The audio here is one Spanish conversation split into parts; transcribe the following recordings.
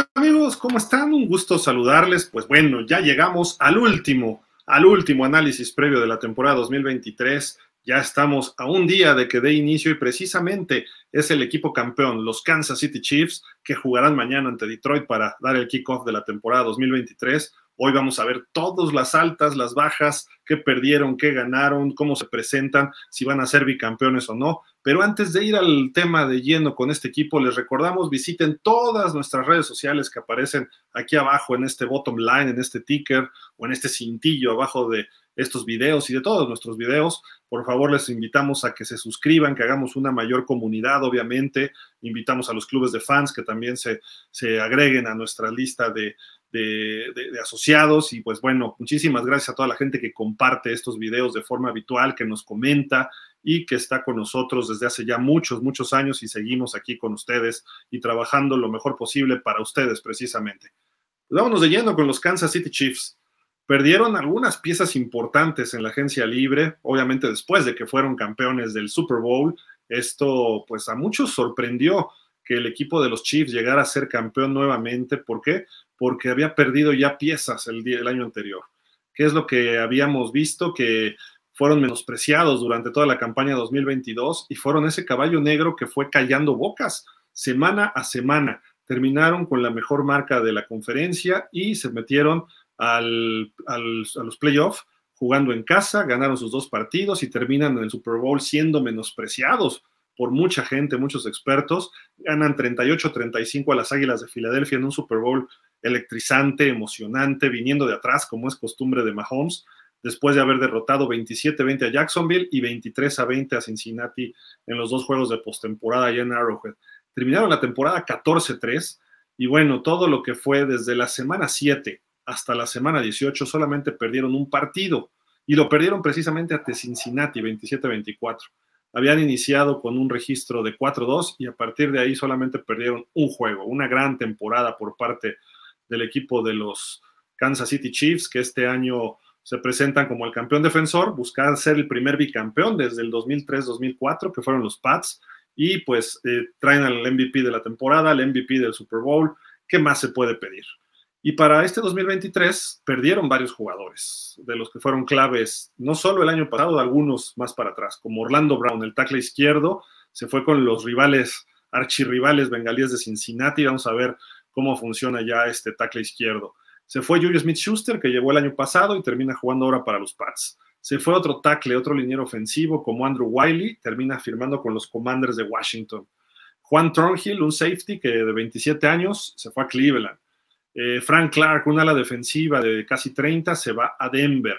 Hola amigos, ¿cómo están? Un gusto saludarles. Pues bueno, ya llegamos al último, al último análisis previo de la temporada 2023. Ya estamos a un día de que dé inicio y precisamente es el equipo campeón, los Kansas City Chiefs, que jugarán mañana ante Detroit para dar el kickoff de la temporada 2023. Hoy vamos a ver todas las altas, las bajas, qué perdieron, qué ganaron, cómo se presentan, si van a ser bicampeones o no. Pero antes de ir al tema de lleno con este equipo, les recordamos, visiten todas nuestras redes sociales que aparecen aquí abajo en este bottom line, en este ticker o en este cintillo abajo de estos videos y de todos nuestros videos. Por favor, les invitamos a que se suscriban, que hagamos una mayor comunidad, obviamente. Invitamos a los clubes de fans que también se, se agreguen a nuestra lista de, de, asociados y pues bueno, muchísimas gracias a toda la gente que comparte estos videos de forma habitual, que nos comenta y que está con nosotros desde hace ya muchos, muchos años y seguimos aquí con ustedes y trabajando lo mejor posible para ustedes precisamente. Pues, vámonos de lleno con los Kansas City Chiefs. Perdieron algunas piezas importantes en la agencia libre, obviamente después de que fueron campeones del Super Bowl. Esto pues a muchos sorprendió que el equipo de los Chiefs llegara a ser campeón nuevamente. ¿Por qué? porque había perdido ya piezas el, año anterior, Qué es lo que habíamos visto que fueron menospreciados durante toda la campaña 2022 y fueron ese caballo negro que fue callando bocas semana a semana. Terminaron con la mejor marca de la conferencia y se metieron a los playoffs jugando en casa, ganaron sus dos partidos y terminan en el Super Bowl siendo menospreciados por mucha gente, muchos expertos. Ganan 38-35 a las Águilas de Filadelfia en un Super Bowl electrizante, emocionante, viniendo de atrás, como es costumbre de Mahomes, después de haber derrotado 27-20 a Jacksonville y 23-20 a Cincinnati en los dos juegos de postemporada allá en Arrowhead. Terminaron la temporada 14-3 y bueno, todo lo que fue desde la semana 7 hasta la semana 18 solamente perdieron un partido y lo perdieron precisamente ante Cincinnati 27-24 habían iniciado con un registro de 4-2 y a partir de ahí solamente perdieron un juego, una gran temporada por parte del equipo de los Kansas City Chiefs, que este año se presentan como el campeón defensor, buscan ser el primer bicampeón desde el 2003-2004, que fueron los Pats, y pues eh, traen al MVP de la temporada, el MVP del Super Bowl, ¿qué más se puede pedir? Y para este 2023 perdieron varios jugadores, de los que fueron claves, no solo el año pasado, algunos más para atrás, como Orlando Brown, el tackle izquierdo, se fue con los rivales, archirrivales bengalíes de Cincinnati. Vamos a ver cómo funciona ya este tackle izquierdo. Se fue Julius Smith Schuster, que llegó el año pasado y termina jugando ahora para los Pats. Se fue otro tackle, otro liniero ofensivo como Andrew Wiley, termina firmando con los Commanders de Washington. Juan Tronhill, un safety que de 27 años se fue a Cleveland. Eh, Frank Clark, una ala defensiva de casi 30, se va a Denver.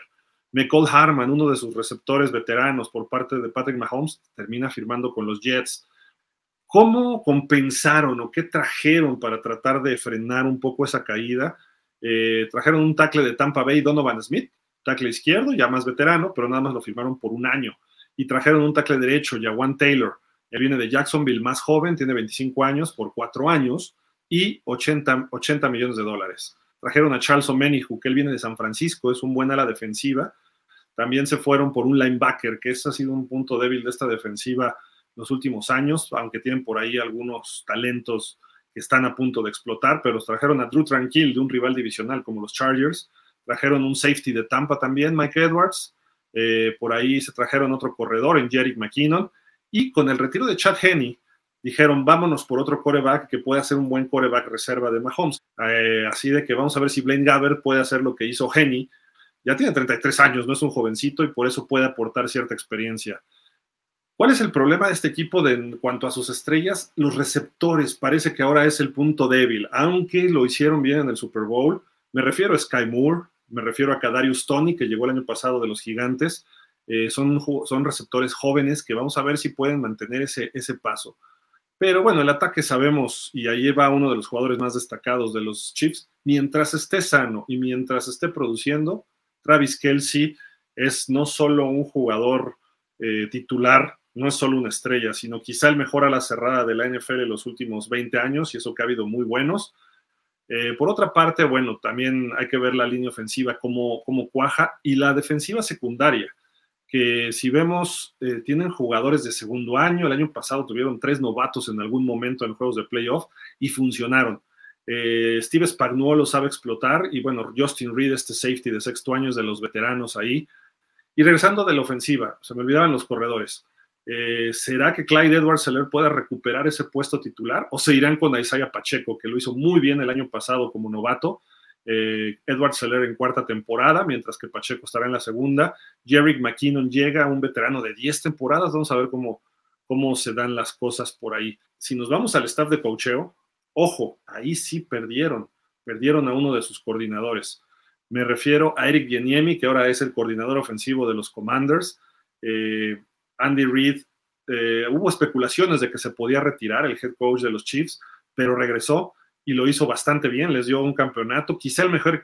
McCall Harman, uno de sus receptores veteranos por parte de Patrick Mahomes, termina firmando con los Jets. ¿Cómo compensaron o qué trajeron para tratar de frenar un poco esa caída? Eh, trajeron un tackle de Tampa Bay, Donovan Smith, tackle izquierdo, ya más veterano, pero nada más lo firmaron por un año. Y trajeron un tackle derecho, Jawan Taylor. Él viene de Jacksonville, más joven, tiene 25 años, por cuatro años y 80, 80 millones de dólares. Trajeron a Charles O'Menihu, que él viene de San Francisco, es un buen ala defensiva. También se fueron por un linebacker, que ese ha sido un punto débil de esta defensiva los últimos años, aunque tienen por ahí algunos talentos que están a punto de explotar, pero trajeron a Drew Tranquil de un rival divisional como los Chargers, trajeron un safety de Tampa también, Mike Edwards, eh, por ahí se trajeron otro corredor en Jerick McKinnon, y con el retiro de Chad Henney, dijeron, vámonos por otro coreback que pueda ser un buen coreback reserva de Mahomes. Eh, así de que vamos a ver si Blaine Gabbert puede hacer lo que hizo Henny. Ya tiene 33 años, no es un jovencito y por eso puede aportar cierta experiencia. ¿Cuál es el problema de este equipo en cuanto a sus estrellas? Los receptores parece que ahora es el punto débil, aunque lo hicieron bien en el Super Bowl. Me refiero a Sky Moore, me refiero a Kadarius Tony, que llegó el año pasado de los Gigantes. Eh, son, son receptores jóvenes que vamos a ver si pueden mantener ese, ese paso. Pero bueno, el ataque sabemos, y ahí va uno de los jugadores más destacados de los Chiefs, mientras esté sano y mientras esté produciendo, Travis Kelsey es no solo un jugador eh, titular, no es solo una estrella, sino quizá el mejor a la cerrada de la NFL en los últimos 20 años, y eso que ha habido muy buenos. Eh, por otra parte, bueno, también hay que ver la línea ofensiva, como cuaja, y la defensiva secundaria que si vemos, eh, tienen jugadores de segundo año, el año pasado tuvieron tres novatos en algún momento en juegos de playoff y funcionaron. Eh, Steve Spagnuolo sabe explotar y bueno, Justin Reed, este safety de sexto año, es de los veteranos ahí. Y regresando de la ofensiva, se me olvidaban los corredores. Eh, ¿Será que Clyde Edwards Seller pueda recuperar ese puesto titular o se irán con Isaiah Pacheco, que lo hizo muy bien el año pasado como novato eh, Edward Seller en cuarta temporada, mientras que Pacheco estará en la segunda. Jerry McKinnon llega, un veterano de 10 temporadas. Vamos a ver cómo, cómo se dan las cosas por ahí. Si nos vamos al staff de cocheo, ojo, ahí sí perdieron, perdieron a uno de sus coordinadores. Me refiero a Eric Bieniemi, que ahora es el coordinador ofensivo de los Commanders. Eh, Andy Reid, eh, hubo especulaciones de que se podía retirar el head coach de los Chiefs, pero regresó y lo hizo bastante bien, les dio un campeonato, quizá el mejor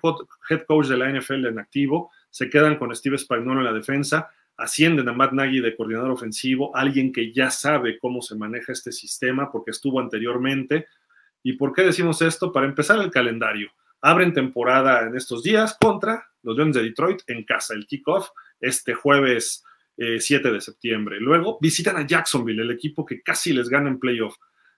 head coach de la NFL en activo, se quedan con Steve Spagnuolo en la defensa, ascienden a Matt Nagy de coordinador ofensivo, alguien que ya sabe cómo se maneja este sistema porque estuvo anteriormente. ¿Y por qué decimos esto? Para empezar el calendario. Abren temporada en estos días contra los Lions de Detroit en casa, el kickoff este jueves 7 eh, de septiembre. Luego visitan a Jacksonville, el equipo que casi les gana en playoff.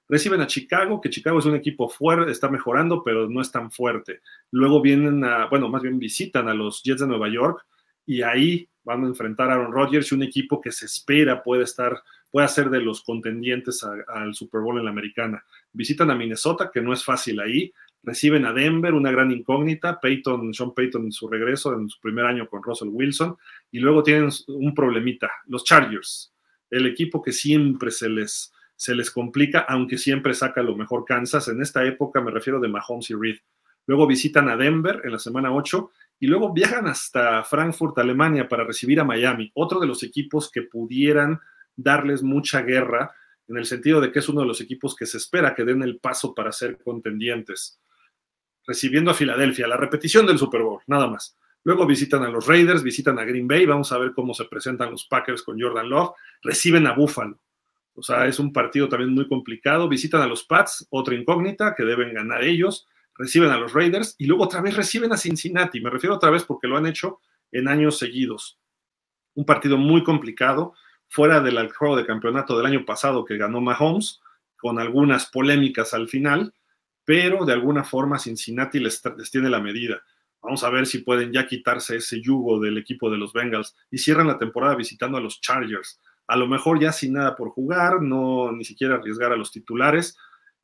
Reciben a Chicago, que Chicago es un equipo fuerte, está mejorando, pero no es tan fuerte. Luego vienen a, bueno, más bien visitan a los Jets de Nueva York y ahí van a enfrentar a Aaron Rodgers y un equipo que se espera puede estar, puede ser de los contendientes al Super Bowl en la americana. Visitan a Minnesota, que no es fácil ahí. Reciben a Denver, una gran incógnita. Peyton, Sean Payton en su regreso, en su primer año con Russell Wilson. Y luego tienen un problemita, los Chargers, el equipo que siempre se les, se les complica, aunque siempre saca lo mejor Kansas. En esta época me refiero de Mahomes y Reed. Luego visitan a Denver en la semana 8 y luego viajan hasta Frankfurt, Alemania, para recibir a Miami, otro de los equipos que pudieran darles mucha guerra, en el sentido de que es uno de los equipos que se espera que den el paso para ser contendientes. Recibiendo a Filadelfia, la repetición del Super Bowl, nada más. Luego visitan a los Raiders, visitan a Green Bay, vamos a ver cómo se presentan los Packers con Jordan Love, reciben a Buffalo. O sea, es un partido también muy complicado. Visitan a los Pats, otra incógnita que deben ganar ellos. Reciben a los Raiders y luego otra vez reciben a Cincinnati. Me refiero otra vez porque lo han hecho en años seguidos. Un partido muy complicado, fuera del juego de campeonato del año pasado que ganó Mahomes, con algunas polémicas al final, pero de alguna forma Cincinnati les tiene la medida. Vamos a ver si pueden ya quitarse ese yugo del equipo de los Bengals y cierran la temporada visitando a los Chargers a lo mejor ya sin nada por jugar, no ni siquiera arriesgar a los titulares.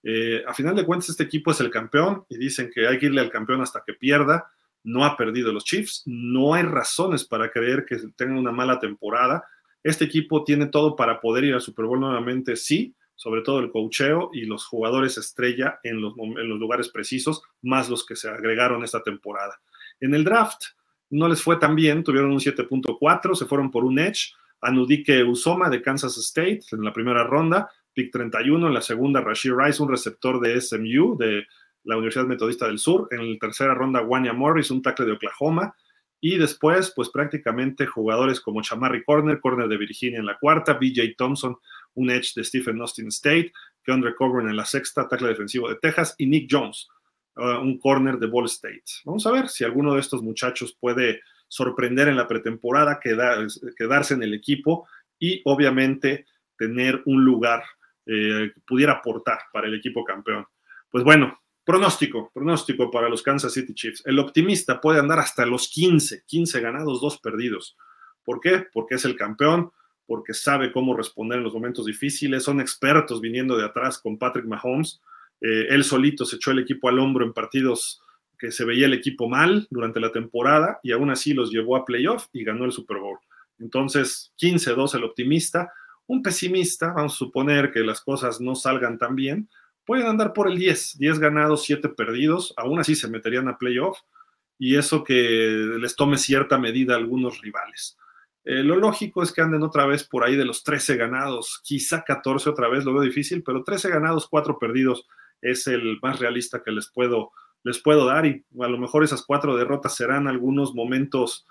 Eh, a final de cuentas, este equipo es el campeón y dicen que hay que irle al campeón hasta que pierda. No ha perdido los Chiefs, no hay razones para creer que tengan una mala temporada. Este equipo tiene todo para poder ir al Super Bowl nuevamente, sí, sobre todo el cocheo y los jugadores estrella en los, en los lugares precisos, más los que se agregaron esta temporada. En el draft no les fue tan bien, tuvieron un 7.4, se fueron por un edge, Anudike Usoma de Kansas State en la primera ronda, pick 31 en la segunda, Rashid Rice, un receptor de SMU, de la Universidad Metodista del Sur, en la tercera ronda, Wanya Morris, un tackle de Oklahoma, y después, pues prácticamente jugadores como Chamarri Corner, Corner de Virginia en la cuarta, BJ Thompson, un edge de Stephen Austin State, Keandre Coburn en la sexta, tackle defensivo de Texas, y Nick Jones, ah, un corner de Ball State. Vamos a ver si alguno de estos muchachos puede sorprender en la pretemporada, quedarse en el equipo y obviamente tener un lugar eh, que pudiera aportar para el equipo campeón. Pues bueno, pronóstico, pronóstico para los Kansas City Chiefs. El optimista puede andar hasta los 15, 15 ganados, 2 perdidos. ¿Por qué? Porque es el campeón, porque sabe cómo responder en los momentos difíciles, son expertos viniendo de atrás con Patrick Mahomes. Eh, él solito se echó el equipo al hombro en partidos que se veía el equipo mal durante la temporada y aún así los llevó a playoff y ganó el Super Bowl. Entonces, 15-2 el optimista, un pesimista, vamos a suponer que las cosas no salgan tan bien, pueden andar por el 10, 10 ganados, 7 perdidos, aún así se meterían a playoff y eso que les tome cierta medida a algunos rivales. Eh, lo lógico es que anden otra vez por ahí de los 13 ganados, quizá 14 otra vez, lo veo difícil, pero 13 ganados, 4 perdidos es el más realista que les puedo les puedo dar y a lo mejor esas cuatro derrotas serán algunos momentos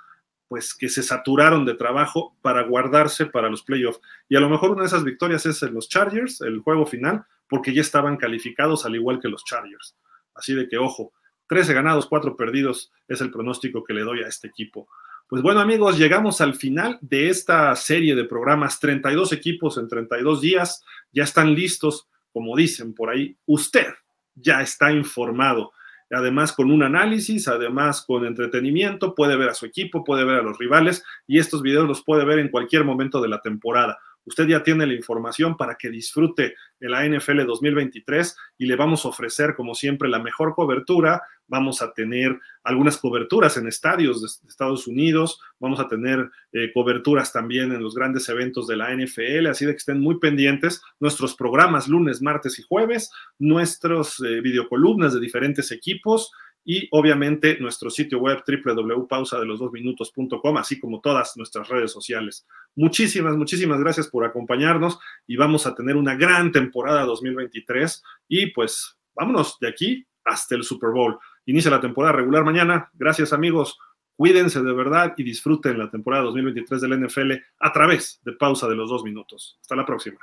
pues que se saturaron de trabajo para guardarse para los playoffs. Y a lo mejor una de esas victorias es en los Chargers, el juego final, porque ya estaban calificados al igual que los Chargers. Así de que, ojo, 13 ganados, 4 perdidos es el pronóstico que le doy a este equipo. Pues bueno amigos, llegamos al final de esta serie de programas, 32 equipos en 32 días, ya están listos, como dicen por ahí, usted ya está informado además con un análisis, además con entretenimiento, puede ver a su equipo, puede ver a los rivales y estos videos los puede ver en cualquier momento de la temporada. Usted ya tiene la información para que disfrute de la NFL 2023 y le vamos a ofrecer, como siempre, la mejor cobertura. Vamos a tener algunas coberturas en estadios de Estados Unidos, vamos a tener eh, coberturas también en los grandes eventos de la NFL, así de que estén muy pendientes nuestros programas lunes, martes y jueves, nuestras eh, videocolumnas de diferentes equipos y obviamente nuestro sitio web www.pausadelosdosminutos.com, así como todas nuestras redes sociales. Muchísimas, muchísimas gracias por acompañarnos y vamos a tener una gran temporada 2023 y pues vámonos de aquí hasta el Super Bowl. Inicia la temporada regular mañana. Gracias amigos, cuídense de verdad y disfruten la temporada 2023 del NFL a través de Pausa de los Dos Minutos. Hasta la próxima.